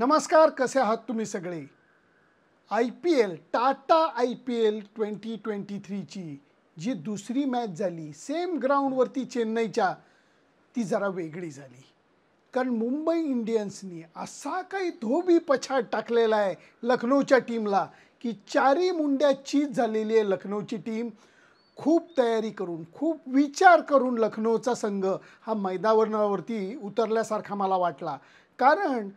नमस्कार कसे आहात तुम्ही सगळे I P L Tata I P L twenty twenty थ्रीची जी दुसरी मॅच झाली सेम ग्राउंडवरती चेन्नईच्या ती जरा वेगळी झाली कारण मुंबई इंडियन्सनी असा काही धोबी पछाड टाकलेला आहे लखनौच्या टीमला की चारी मुंड्या चीज झालेली आहे लखनौची टीम खूप तयारी करून खूप विचार करून लखनौचा संघ हा मैदावरणावरती उतरल्यासारखा मला वाटला कारण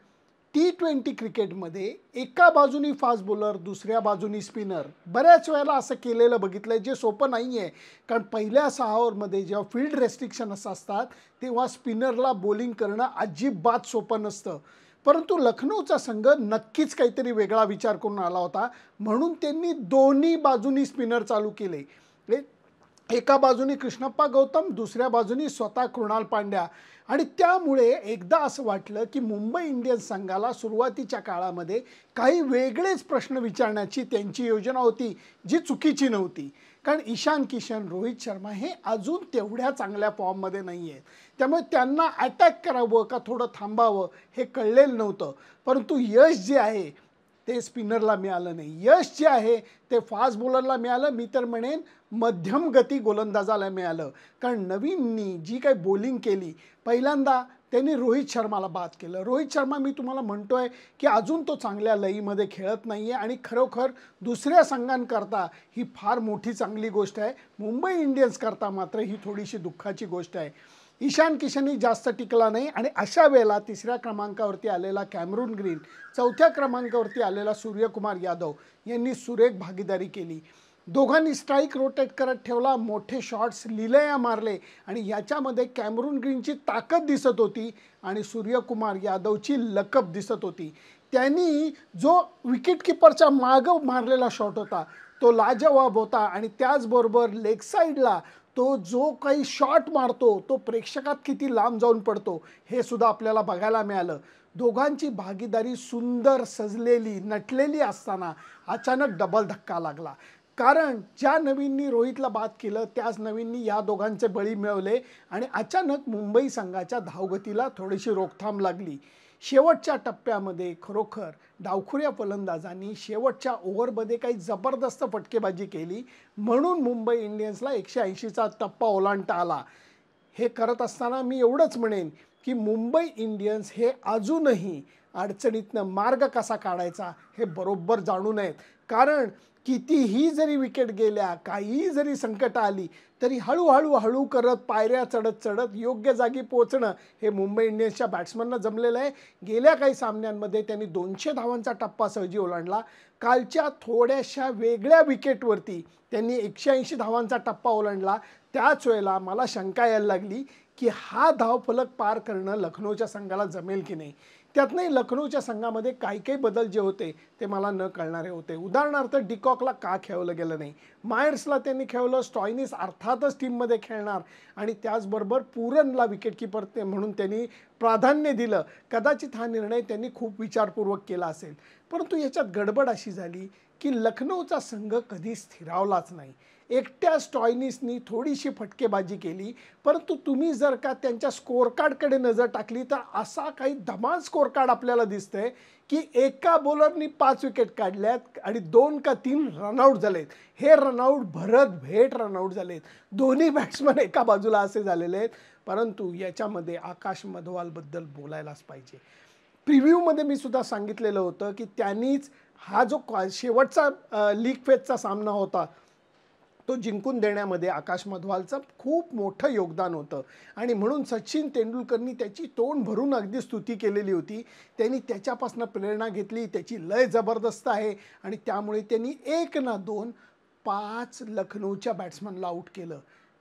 टी ट्वेंटी क्रिकेटमध्ये एका बाजूनी फास्ट बॉलर दुसऱ्या बाजूनी स्पिनर बऱ्याच वेळेला असं केलेलं बघितलं आहे जे सोपं नाही आहे कारण पहिल्या सहा जेव्हा फील्ड रेस्ट्रिक्शन असं असतात तेव्हा स्पिनरला बॉलिंग करणं अजिबात सोपं नसतं परंतु लखनौचा संघ नक्कीच काहीतरी वेगळा विचार करून आला होता म्हणून त्यांनी दोन्ही बाजूनी स्पिनर चालू केले म्हणजे एका बाजूनी कृष्णप्पा गौतम दुसऱ्या बाजूनी स्वतः कृणाल पांड्या आणि त्यामुळे एकदा असं वाटलं की मुंबई इंडियन्स संघाला सुरुवातीच्या काळामध्ये काही वेगळेच प्रश्न विचारण्याची त्यांची योजना होती जी चुकीची नव्हती कारण ईशान किशन रोहित शर्मा हे अजून तेवढ्या चांगल्या फॉर्ममध्ये नाही आहेत त्यामुळे त्यांना अटॅक करावं का थोडं थांबावं हे कळलेलं नव्हतं परंतु यश जे आहे ते स्पिनरला मिळालं नाही यश जे आहे ते फास्ट बॉलरला मिळालं मी तर म्हणेन मध्यम गती गोलंदाजाला मिळालं कारण नवीननी जी काही बॉलिंग केली पहिल्यांदा त्यांनी रोहित शर्माला बाद केलं रोहित शर्मा मी तुम्हाला म्हणतो आहे की अजून तो चांगल्या लईमध्ये खेळत नाही आहे आणि खरोखर दुसऱ्या संघांकरता ही फार मोठी चांगली गोष्ट आहे मुंबई इंडियन्सकरता मात्र ही थोडीशी दुःखाची गोष्ट आहे ईशान किशनही जास्त टिकला नाही आणि अशा वेळेला तिसऱ्या क्रमांकावरती आलेला कॅमरून ग्रीन चौथ्या क्रमांकावरती आलेला सूर्यकुमार यादव यांनी सुरेख भागीदारी केली दोघांनी स्ट्राईक रोटेट करत ठेवला मोठे शॉट्स लिलया मारले आणि याच्यामध्ये कॅमरून ग्रीनची ताकद दिसत होती आणि सूर्यकुमार यादवची लकब दिसत होती त्यांनी जो विकेटकीपरच्या मागं मारलेला शॉट होता तो लाजवाब होता आणि त्याचबरोबर लेग साईडला तो जो काही शॉट मारतो तो प्रेक्षकात किती लांब जाऊन पडतो हे सुद्धा आपल्याला बघायला मिळालं दोघांची भागीदारी सुंदर सजलेली नटलेली असताना अचानक डबल धक्का लागला कारण ज्या नवीननी रोहितला बाद केलं त्याच नवीननी या दोघांचे बळी मिळवले आणि अचानक मुंबई संघाच्या धावगतीला थोडीशी रोकथाम लागली शेवटच्या टप्प्यामध्ये खरोखर डावखुऱ्या फलंदाजांनी शेवटच्या ओव्हरमध्ये काही जबरदस्त फटकेबाजी केली म्हणून मुंबई इंडियन्सला एकशे ऐंशीचा टप्पा ओलांडता आला हे करत असताना मी एवढंच म्हणेन की मुंबई इंडियन्स हे अजूनही अडचणीतनं मार्ग कसा काढायचा हे बरोबर जाणू नयेत कारण कितीही जरी विकेट गेल्या काहीही जरी संकट आली तरी हळूहळू हळू करत पायऱ्या चढत चढत योग्य जागी पोहोचणं हे मुंबई इंडियन्सच्या बॅट्समनना जमलेलं आहे गेल्या काही सामन्यांमध्ये त्यांनी दोनशे धावांचा टप्पा सहजी ओलांडला कालच्या थोड्याशा वेगळ्या विकेटवरती त्यांनी एकशे ऐंशी धावांचा टप्पा ओलांडला त्याच वेळेला मला शंका यायला लागली की हा धावफलक पार करणं लखनौच्या संघाला जमेल की नाही त्यातनंही लखनौच्या संघामध्ये काही काही बदल जे होते ते मला न कळणारे होते उदाहरणार्थ डिकॉकला का खेळवलं गेलं नाही मायर्सला त्यांनी खेळवलं स्टॉयनिस अर्थातच टीममध्ये खेळणार आणि त्याचबरोबर पूरनला विकेटकीपर ते म्हणून त्यांनी प्राधान्य दिलं कदाचित हा निर्णय त्यांनी खूप विचारपूर्वक केला असेल परंतु याच्यात गडबड अशी झाली की लखनौचा संघ कधी स्थिरावलाच नाही एकट्या स्टॉयनिसनी थोडीशी फटकेबाजी केली परंतु तुम्ही जर का त्यांच्या स्कोअरकार्डकडे नजर टाकली तर असा काही धमाल स्कोअरकार्ड आपल्याला दिसतंय की एका बॉलरनी पाच विकेट काढल्यात आणि दोन का तीन रनआउट झालेत हे रनआउट भरत भेट रनआउट झालेत दोन्ही बॅट्समन एका बाजूला असे झालेले आहेत परंतु याच्यामध्ये आकाश मधवालबद्दल बोलायलाच पाहिजे प्रिव्ह्यूमध्ये मी सुद्धा सांगितलेलं होतं की त्यांनीच हा जो शेवटचा लीग फेजचा सामना होता तो जिंकून देण्यामध्ये आकाश मधवालचं खूप मोठं योगदान होतं आणि म्हणून सचिन तेंडुलकरनी त्याची तोंड भरून अगदी स्तुती केलेली होती त्यांनी त्याच्यापासून प्रेरणा घेतली त्याची लय जबरदस्त आहे आणि त्यामुळे त्यांनी एक ना दोन पाच लखनौच्या बॅट्समनला आऊट केलं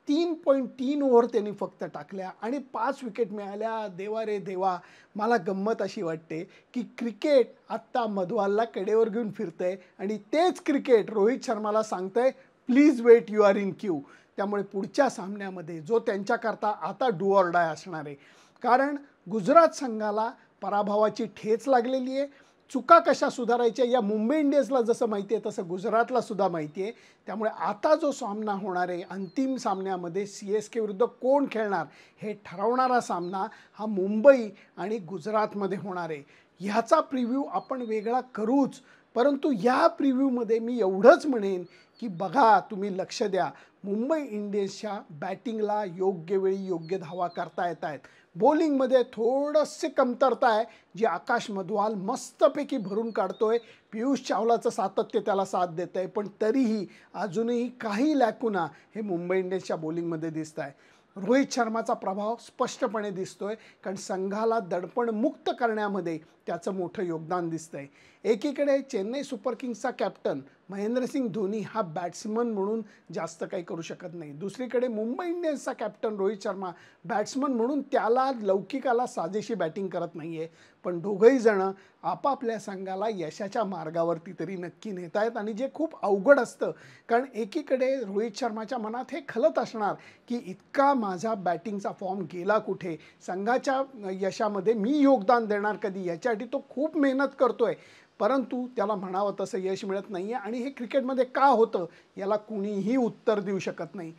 तीन पॉईंट तीन ओव्हर त्यांनी फक्त टाकल्या आणि पाच विकेट मिळाल्या देवा रे देवा मला गंमत अशी वाटते की क्रिकेट आत्ता मधवालला कडेवर घेऊन फिरतंय आणि तेच क्रिकेट रोहित शर्माला सांगतंय please wait you are in queue त्यामुळे पुढच्या सामन्यामध्ये जो त्यांच्याकरता आता डू असणार आहे कारण गुजरात संघाला पराभवाची ठेच लागलेली आहे चुका कशा सुधारायच्या या मुंबई इंडियन्सला जसं माहिती आहे तसं गुजरातला सुद्धा माहिती आहे त्यामुळे आता जो सामना होणार आहे अंतिम सामन्यामध्ये सी एस के विरुद्ध कोण खेळणार हे ठरवणारा सामना हा मुंबई आणि गुजरातमध्ये होणार आहे ह्याचा प्रिव्ह्यू आपण वेगळा करूच परंतु या प्रिव्ह्यूमध्ये मी एवढंच म्हणेन की बघा तुम्ही लक्ष द्या मुंबई इंडियन्सच्या बॅटिंगला योग्य वेळी योग्य धावा करता येत आहेत बॉलिंगमध्ये थोडंसे कमतरता आहे जी आकाश मधवाल मस्तपैकी भरून काढतोय पियुष चावलाचं सातत्य त्याला साथ देत आहे पण तरीही अजूनही काही लॅकुना हे मुंबई इंडियन्सच्या बॉलिंगमध्ये दिसत आहे रोहित शर्माचा प्रभाव स्पष्टपणे दिसतोय कारण संघाला दडपणमुक्त करण्यामध्ये त्याचं मोठं योगदान दिसतंय एकीकडे चेन्नई सुपर किंग्सचा कॅप्टन महेंद्रसिंग धोनी हा बॅट्समन म्हणून जास्त काही करू शकत नाही दुसरीकडे मुंबई इंडियन्सचा कॅप्टन रोहित शर्मा बॅट्समन म्हणून त्याला लौकिकाला साजेशी बॅटिंग करत नाही आहे पण दोघंही जणं आपापल्या संघाला यशाच्या मार्गावरती तरी नक्की नेत आणि जे खूप अवघड असतं कारण एकीकडे रोहित शर्माच्या मनात हे खलत असणार की इतका माझा बॅटिंगचा फॉर्म गेला कुठे संघाच्या यशामध्ये मी योगदान देणार कधी याच्या करण्यासाठी तो खूप मेहनत करतोय परंतु त्याला म्हणावं तसं यश मिळत नाही आहे आणि हे क्रिकेटमध्ये का होतं याला कुणीही उत्तर देऊ शकत नाही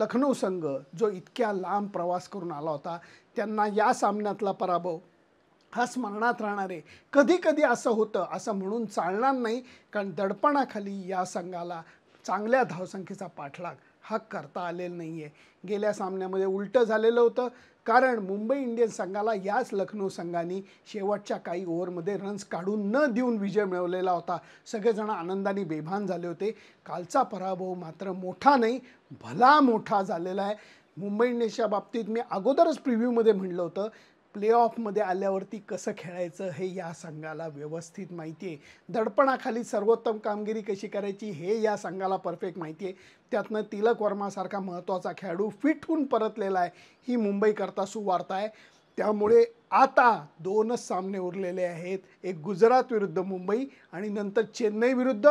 लखनौ संघ जो इतक्या लांब प्रवास करून आला होता त्यांना या सामन्यातला पराभव हा स्मरणात राहणारे कधी कधी असं होतं असं म्हणून चालणार नाही कारण दडपणाखाली या संघाला चांगल्या धावसंख्येचा पाठलाग हा करता आलेला नाही आहे गेल्या सामन्यामध्ये उलटं झालेलं होतं कारण मुंबई इंडियन्स संघाला याच लखनौ संघाने शेवटच्या काही ओव्हरमध्ये रन्स काढून न देऊन विजय मिळवलेला होता सगळेजण आनंदाने बेभान झाले होते कालचा पराभव मात्र मोठा नाही भला मोठा झालेला आहे मुंबई इंडियन्सच्या बाबतीत मी अगोदरच प्रिव्ह्यूमध्ये म्हणलं होतं प्लेऑफमध्ये आल्यावरती कसं खेळायचं हे या संघाला व्यवस्थित माहिती आहे दडपणाखाली सर्वोत्तम कामगिरी कशी करायची हे या संघाला परफेक्ट माहिती आहे त्यातनं तिलक वर्मासारखा महत्त्वाचा खेळाडू फिटहून परतलेला आहे ही मुंबईकरता सुवार्ता आहे त्यामुळे आता दोनच सामने उरलेले आहेत एक गुजरात विरुद्ध मुंबई आणि नंतर चेन्नई विरुद्ध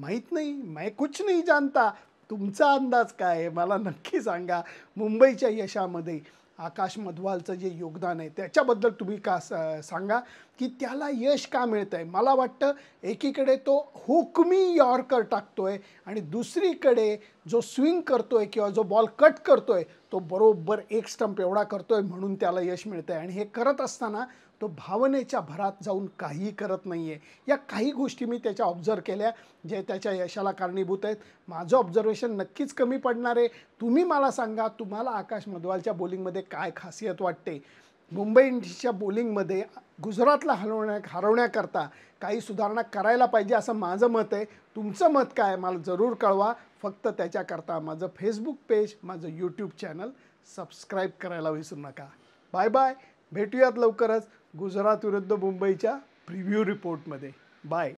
माहीत नाही मैं कुछ नाही जाणता तुमचा अंदाज काय आहे मला नक्की सांगा मुंबईच्या यशामध्ये आकाश मधवालचं जे योगदान आहे त्याच्याबद्दल तुम्ही का सांगा की त्याला यश का मिळत आहे मला वाटतं एकीकडे तो हुकमी यॉर्कर टाकतो आहे आणि दुसरीकडे जो स्विंग करतो आहे किंवा जो बॉल कट करतो आहे तो बरोबर एक स्टंप एवढा करतो आहे म्हणून त्याला यश मिळतं आहे आणि हे करत असताना तो भावनेच्या भरात जाऊन काहीही करत नाही आहे या काही गोष्टी मी त्याच्या ऑब्झर्व केल्या जे त्याच्या यशाला कारणीभूत आहेत माझं ऑब्झर्वेशन नक्कीच कमी पडणार आहे तुम्ही मला सांगा तुम्हाला आकाश मधवालच्या बॉलिंगमध्ये काय खासियत वाटते मुंबई इंडियन्सच्या बॉलिंगमध्ये गुजरातला हलवण्या हरवण्याकरता काही सुधारणा करायला पाहिजे असं माझं मत आहे तुमचं मत काय मला जरूर कळवा फक्त त्याच्याकरता माझं फेसबुक पेज माझं यूट्यूब चॅनल सबस्क्राईब करायला विसरू नका बाय बाय भेटूयात लवकरच गुजरात विरुद्ध मुंबईच्या प्रिव्ह्यू रिपोर्टमध्ये बाय